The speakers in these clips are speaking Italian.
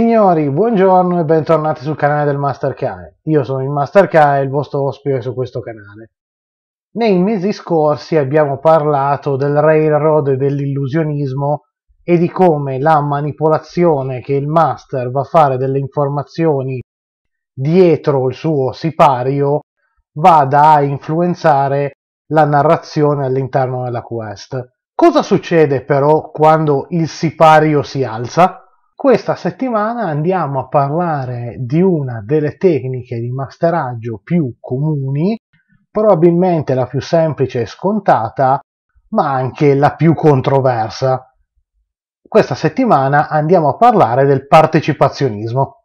Signori, buongiorno e bentornati sul canale del Master Kae. Io sono il Master Kae, il vostro ospite su questo canale. Nei mesi scorsi abbiamo parlato del railroad e dell'illusionismo e di come la manipolazione che il Master va a fare delle informazioni dietro il suo sipario vada a influenzare la narrazione all'interno della quest. Cosa succede però quando il sipario si alza? Questa settimana andiamo a parlare di una delle tecniche di masteraggio più comuni, probabilmente la più semplice e scontata, ma anche la più controversa. Questa settimana andiamo a parlare del partecipazionismo.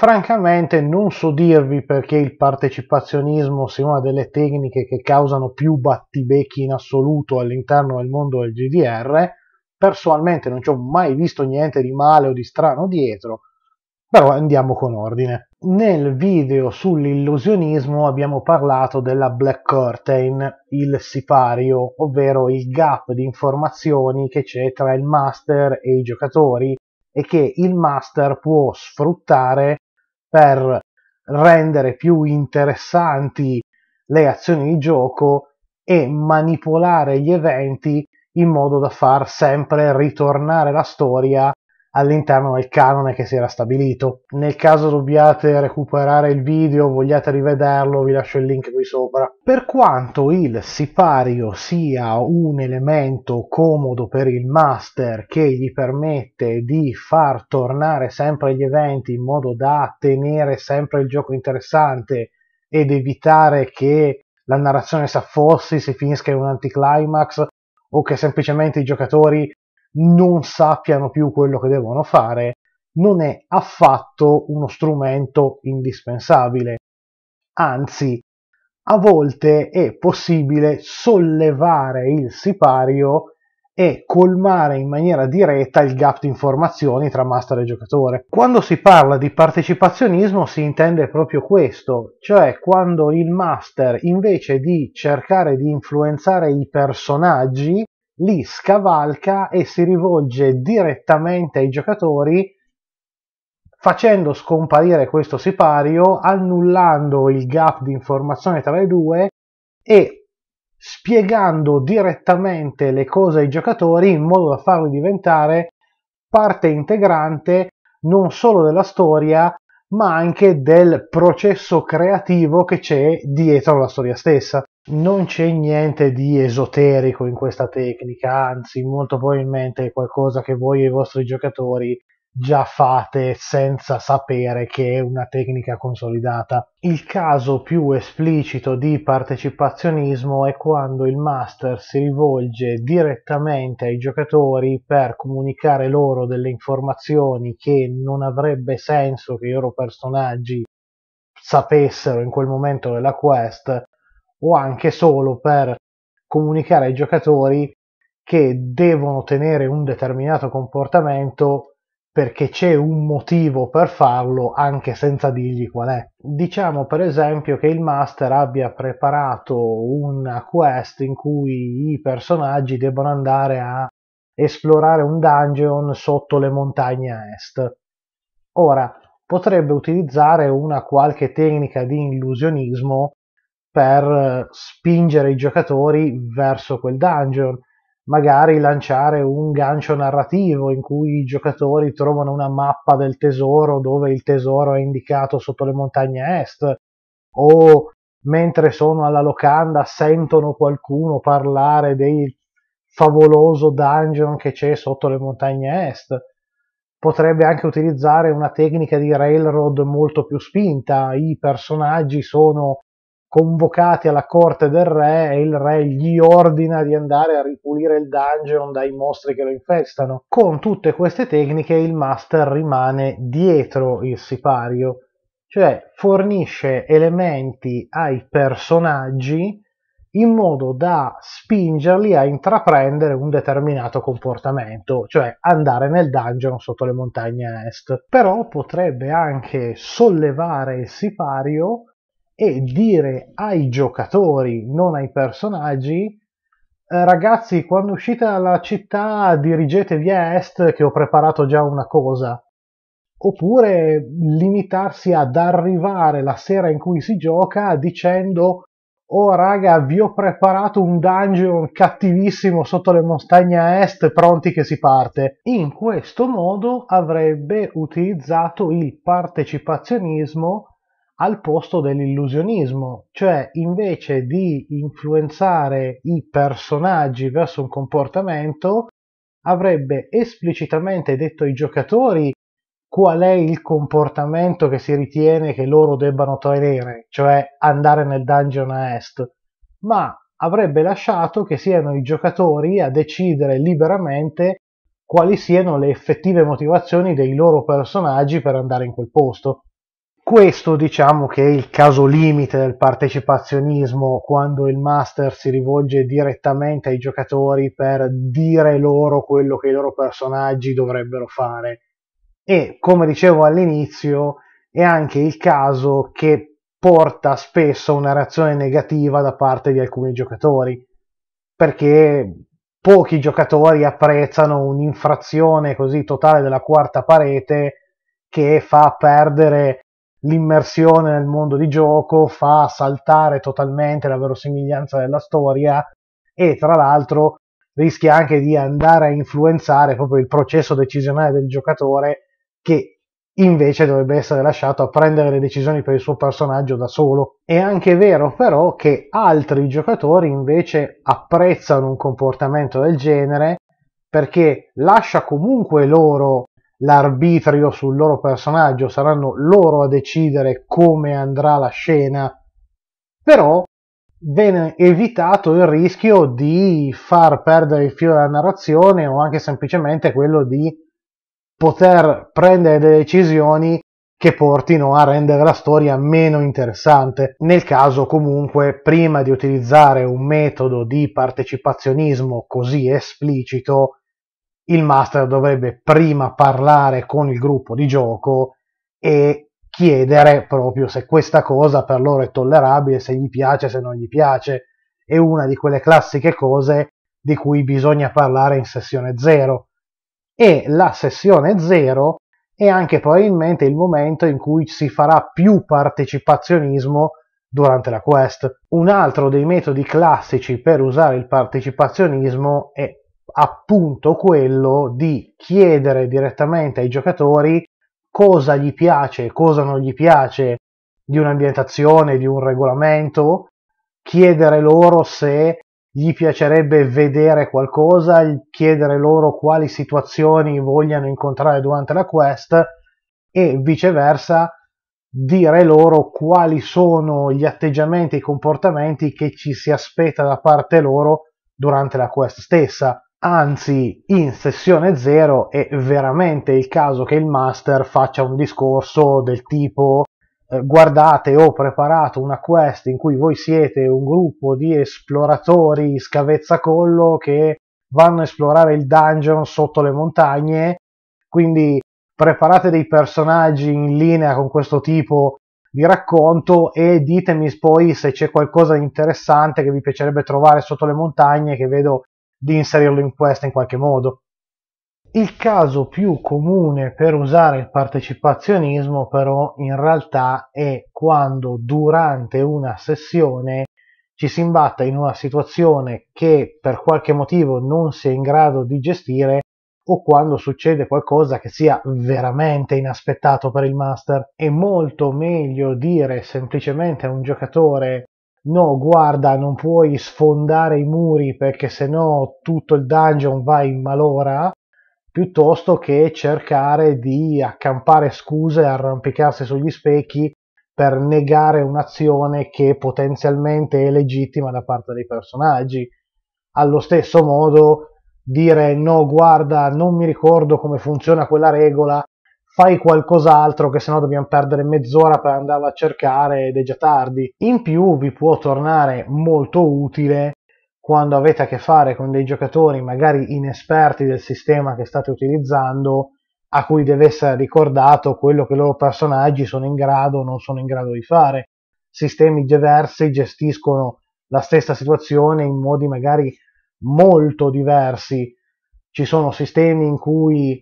Francamente non so dirvi perché il partecipazionismo sia una delle tecniche che causano più battibecchi in assoluto all'interno del mondo del GDR, personalmente non ci ho mai visto niente di male o di strano dietro, però andiamo con ordine. Nel video sull'illusionismo abbiamo parlato della Black Curtain, il sipario, ovvero il gap di informazioni che c'è tra il master e i giocatori e che il master può sfruttare per rendere più interessanti le azioni di gioco e manipolare gli eventi in modo da far sempre ritornare la storia all'interno del canone che si era stabilito. Nel caso dobbiate recuperare il video, vogliate rivederlo, vi lascio il link qui sopra. Per quanto il sipario sia un elemento comodo per il master che gli permette di far tornare sempre gli eventi in modo da tenere sempre il gioco interessante ed evitare che la narrazione si affossi, si finisca in un anticlimax o che semplicemente i giocatori non sappiano più quello che devono fare, non è affatto uno strumento indispensabile. Anzi, a volte è possibile sollevare il sipario e colmare in maniera diretta il gap di informazioni tra master e giocatore. Quando si parla di partecipazionismo si intende proprio questo, cioè quando il master invece di cercare di influenzare i personaggi li scavalca e si rivolge direttamente ai giocatori facendo scomparire questo sipario, annullando il gap di informazione tra i due e spiegando direttamente le cose ai giocatori in modo da farli diventare parte integrante non solo della storia ma anche del processo creativo che c'è dietro la storia stessa non c'è niente di esoterico in questa tecnica, anzi molto probabilmente è qualcosa che voi e i vostri giocatori già fate senza sapere che è una tecnica consolidata. Il caso più esplicito di partecipazionismo è quando il master si rivolge direttamente ai giocatori per comunicare loro delle informazioni che non avrebbe senso che i loro personaggi sapessero in quel momento della quest o anche solo per comunicare ai giocatori che devono tenere un determinato comportamento perché c'è un motivo per farlo anche senza dirgli qual è. Diciamo per esempio che il master abbia preparato una quest in cui i personaggi debbano andare a esplorare un dungeon sotto le montagne a est. Ora, potrebbe utilizzare una qualche tecnica di illusionismo per spingere i giocatori verso quel dungeon, magari lanciare un gancio narrativo in cui i giocatori trovano una mappa del tesoro dove il tesoro è indicato sotto le montagne est o mentre sono alla locanda sentono qualcuno parlare del favoloso dungeon che c'è sotto le montagne est. Potrebbe anche utilizzare una tecnica di railroad molto più spinta, i personaggi sono convocati alla corte del re e il re gli ordina di andare a ripulire il dungeon dai mostri che lo infestano. Con tutte queste tecniche il master rimane dietro il sipario, cioè fornisce elementi ai personaggi in modo da spingerli a intraprendere un determinato comportamento, cioè andare nel dungeon sotto le montagne est. Però potrebbe anche sollevare il sipario e dire ai giocatori, non ai personaggi, eh, ragazzi, quando uscite dalla città dirigete via est che ho preparato già una cosa. Oppure limitarsi ad arrivare la sera in cui si gioca dicendo Oh raga, vi ho preparato un dungeon cattivissimo sotto le montagne a est, pronti che si parte. In questo modo avrebbe utilizzato il partecipazionismo al posto dell'illusionismo, cioè invece di influenzare i personaggi verso un comportamento, avrebbe esplicitamente detto ai giocatori qual è il comportamento che si ritiene che loro debbano tenere, cioè andare nel dungeon a est, ma avrebbe lasciato che siano i giocatori a decidere liberamente quali siano le effettive motivazioni dei loro personaggi per andare in quel posto. Questo diciamo che è il caso limite del partecipazionismo quando il master si rivolge direttamente ai giocatori per dire loro quello che i loro personaggi dovrebbero fare. E come dicevo all'inizio, è anche il caso che porta spesso a una reazione negativa da parte di alcuni giocatori, perché pochi giocatori apprezzano un'infrazione così totale della quarta parete che fa perdere l'immersione nel mondo di gioco fa saltare totalmente la verosimiglianza della storia e tra l'altro rischia anche di andare a influenzare proprio il processo decisionale del giocatore che invece dovrebbe essere lasciato a prendere le decisioni per il suo personaggio da solo. È anche vero però che altri giocatori invece apprezzano un comportamento del genere perché lascia comunque loro l'arbitrio sul loro personaggio, saranno loro a decidere come andrà la scena, però viene evitato il rischio di far perdere il filo della narrazione o anche semplicemente quello di poter prendere delle decisioni che portino a rendere la storia meno interessante. Nel caso comunque, prima di utilizzare un metodo di partecipazionismo così esplicito, il master dovrebbe prima parlare con il gruppo di gioco e chiedere proprio se questa cosa per loro è tollerabile, se gli piace, se non gli piace. È una di quelle classiche cose di cui bisogna parlare in sessione zero. E la sessione zero è anche probabilmente il momento in cui si farà più partecipazionismo durante la quest. Un altro dei metodi classici per usare il partecipazionismo è appunto quello di chiedere direttamente ai giocatori cosa gli piace e cosa non gli piace di un'ambientazione, di un regolamento, chiedere loro se gli piacerebbe vedere qualcosa, chiedere loro quali situazioni vogliano incontrare durante la quest e viceversa dire loro quali sono gli atteggiamenti e i comportamenti che ci si aspetta da parte loro durante la quest stessa anzi in sessione 0 è veramente il caso che il master faccia un discorso del tipo eh, guardate ho preparato una quest in cui voi siete un gruppo di esploratori scavezzacollo che vanno a esplorare il dungeon sotto le montagne quindi preparate dei personaggi in linea con questo tipo di racconto e ditemi poi se c'è qualcosa di interessante che vi piacerebbe trovare sotto le montagne che vedo di inserirlo in questa in qualche modo. Il caso più comune per usare il partecipazionismo però in realtà è quando durante una sessione ci si imbatta in una situazione che per qualche motivo non si è in grado di gestire o quando succede qualcosa che sia veramente inaspettato per il master. È molto meglio dire semplicemente a un giocatore no guarda non puoi sfondare i muri perché sennò tutto il dungeon va in malora piuttosto che cercare di accampare scuse e arrampicarsi sugli specchi per negare un'azione che potenzialmente è legittima da parte dei personaggi. Allo stesso modo dire no guarda non mi ricordo come funziona quella regola fai qualcos'altro che sennò dobbiamo perdere mezz'ora per andarla a cercare ed è già tardi. In più vi può tornare molto utile quando avete a che fare con dei giocatori magari inesperti del sistema che state utilizzando a cui deve essere ricordato quello che i loro personaggi sono in grado o non sono in grado di fare. Sistemi diversi gestiscono la stessa situazione in modi magari molto diversi. Ci sono sistemi in cui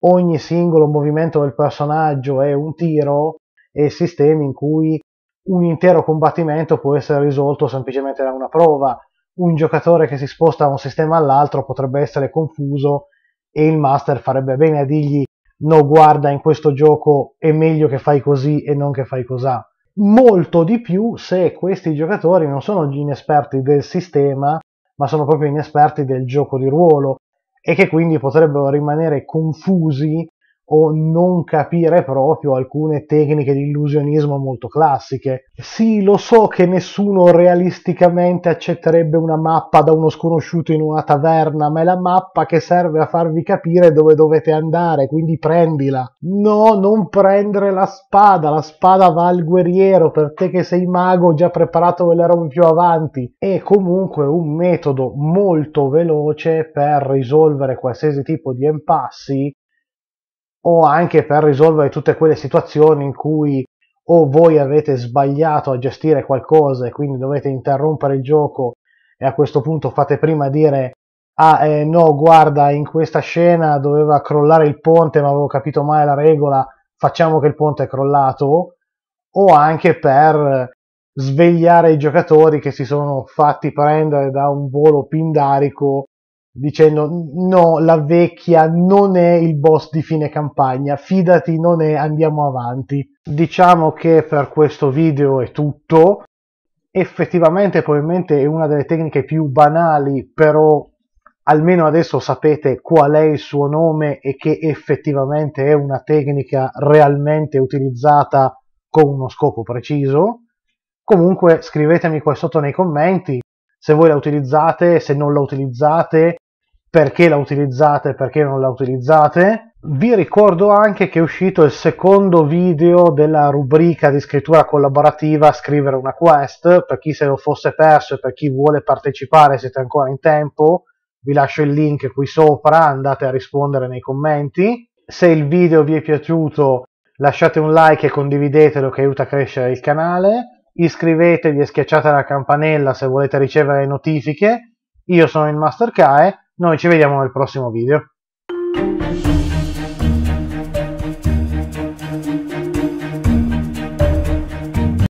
ogni singolo movimento del personaggio è un tiro e sistemi in cui un intero combattimento può essere risolto semplicemente da una prova. Un giocatore che si sposta da un sistema all'altro potrebbe essere confuso e il master farebbe bene a dirgli no guarda in questo gioco è meglio che fai così e non che fai cos'ha. Molto di più se questi giocatori non sono gli inesperti del sistema ma sono proprio inesperti del gioco di ruolo e che quindi potrebbero rimanere confusi o non capire proprio alcune tecniche di illusionismo molto classiche. Sì, lo so che nessuno realisticamente accetterebbe una mappa da uno sconosciuto in una taverna, ma è la mappa che serve a farvi capire dove dovete andare, quindi prendila. No, non prendere la spada, la spada va al guerriero, per te che sei mago ho già preparato ve la robe più avanti. È comunque un metodo molto veloce per risolvere qualsiasi tipo di impassi o anche per risolvere tutte quelle situazioni in cui o voi avete sbagliato a gestire qualcosa e quindi dovete interrompere il gioco e a questo punto fate prima dire ah eh, no guarda in questa scena doveva crollare il ponte ma avevo capito male la regola facciamo che il ponte è crollato o anche per svegliare i giocatori che si sono fatti prendere da un volo pindarico dicendo no, la vecchia non è il boss di fine campagna, fidati non è, andiamo avanti. Diciamo che per questo video è tutto. Effettivamente probabilmente è una delle tecniche più banali, però almeno adesso sapete qual è il suo nome e che effettivamente è una tecnica realmente utilizzata con uno scopo preciso. Comunque scrivetemi qua sotto nei commenti se voi la utilizzate, se non la utilizzate, perché la utilizzate e perché non la utilizzate. Vi ricordo anche che è uscito il secondo video della rubrica di scrittura collaborativa Scrivere una quest, per chi se lo fosse perso e per chi vuole partecipare siete ancora in tempo, vi lascio il link qui sopra, andate a rispondere nei commenti. Se il video vi è piaciuto lasciate un like e condividetelo che aiuta a crescere il canale, iscrivetevi e schiacciate la campanella se volete ricevere notifiche. Io sono il Master Kae noi ci vediamo nel prossimo video.